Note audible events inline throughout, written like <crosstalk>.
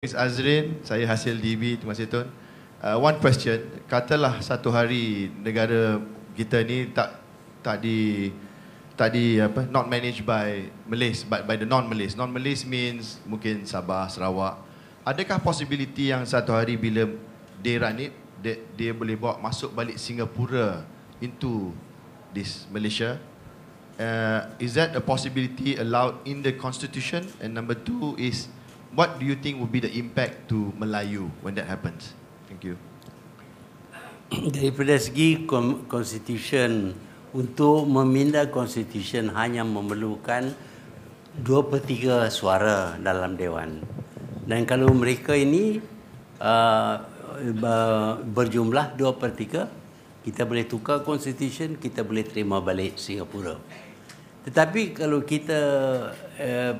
is Azrin, saya hasil DB, terima kasih Tun. Uh, one question, katalah satu hari negara kita ni tak tak di tak di apa not managed by Malays but by the non Malays. Non Malays means mungkin Sabah, Sarawak. Adakah possibility yang satu hari bila they run it, they, they boleh bawa masuk balik Singapura into this Malaysia? Uh, is that a possibility allowed in the constitution? And number two is, what do you think would be the impact to Melayu when that happens? Thank you. <clears throat> Daripada segi constitution untuk memindah constitution hanya memerlukan dua per tiga suara dalam Dewan. Dan kalau mereka ini uh, berjumlah dua per tiga, kita boleh tukar constitution, kita boleh terima balik Singapura. Tetapi kalau kita uh,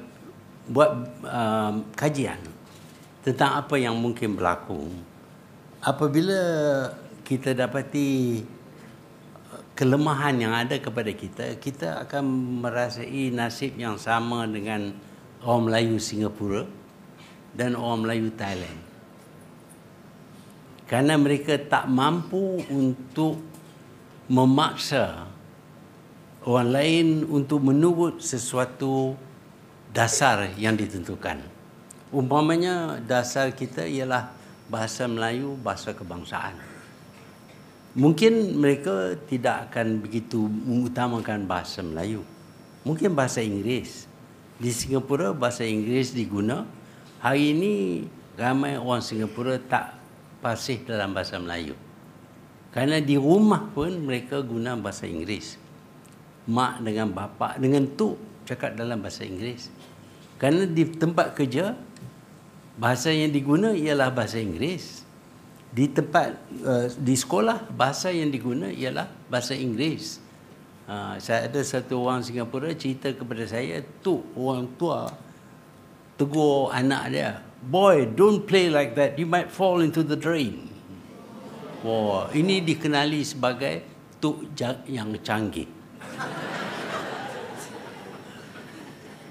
buat um, kajian tentang apa yang mungkin berlaku apabila kita dapati kelemahan yang ada kepada kita kita akan merasai nasib yang sama dengan orang Melayu Singapura dan orang Melayu Thailand kerana mereka tak mampu untuk memaksa orang lain untuk menurut sesuatu dasar yang ditentukan. Umpamanya dasar kita ialah bahasa Melayu, bahasa kebangsaan. Mungkin mereka tidak akan begitu mengutamakan bahasa Melayu. Mungkin bahasa Inggeris. Di Singapura bahasa Inggeris diguna. Hari ini ramai orang Singapura tak pasih dalam bahasa Melayu. Kerana di rumah pun mereka guna bahasa Inggeris. Mak dengan bapa dengan tu cakap dalam bahasa Inggeris. Kerana di tempat kerja, bahasa yang diguna ialah bahasa Inggeris. Di tempat, uh, di sekolah, bahasa yang diguna ialah bahasa Inggeris. Uh, saya ada satu orang Singapura cerita kepada saya, tu orang tua tegur anak dia. Boy, don't play like that. You might fall into the drain. wow. ini dikenali sebagai tu yang canggih.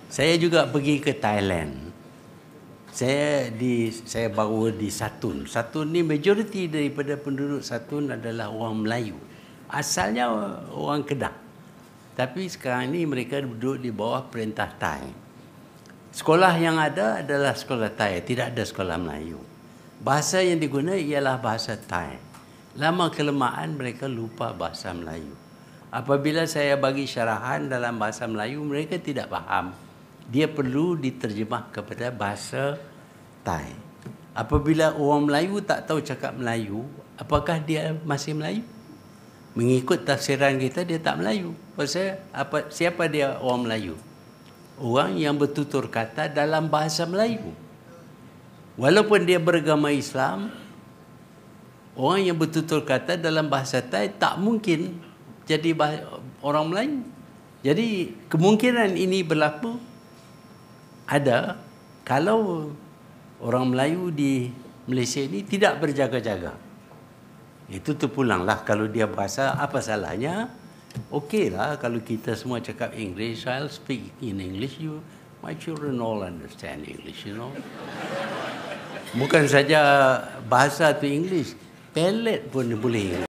Saya juga pergi ke Thailand. Saya di saya baru di Satun. Satun ni majoriti daripada penduduk Satun adalah orang Melayu. Asalnya orang Kedah. Tapi sekarang ni mereka duduk di bawah perintah Thai. Sekolah yang ada adalah sekolah Thai, tidak ada sekolah Melayu. Bahasa yang digunakan ialah bahasa Thai. Lama kelemahan mereka lupa bahasa Melayu. Apabila saya bagi syarahan dalam bahasa Melayu, mereka tidak faham dia perlu diterjemah kepada bahasa Thai. Apabila orang Melayu tak tahu cakap Melayu, apakah dia masih Melayu? Mengikut tafsiran kita, dia tak Melayu. Pasal apa, siapa dia orang Melayu? Orang yang bertutur kata dalam bahasa Melayu. Walaupun dia beragama Islam, orang yang bertutur kata dalam bahasa Thai tak mungkin jadi orang Melayu. Jadi kemungkinan ini berlaku ada kalau orang Melayu di Malaysia ini tidak berjaga-jaga. Itu tu terpulanglah kalau dia berasa apa salahnya. Okey lah kalau kita semua cakap English, I'll speak in English. You, my children all understand English, you know. Bukan saja bahasa tu English, pelet pun boleh.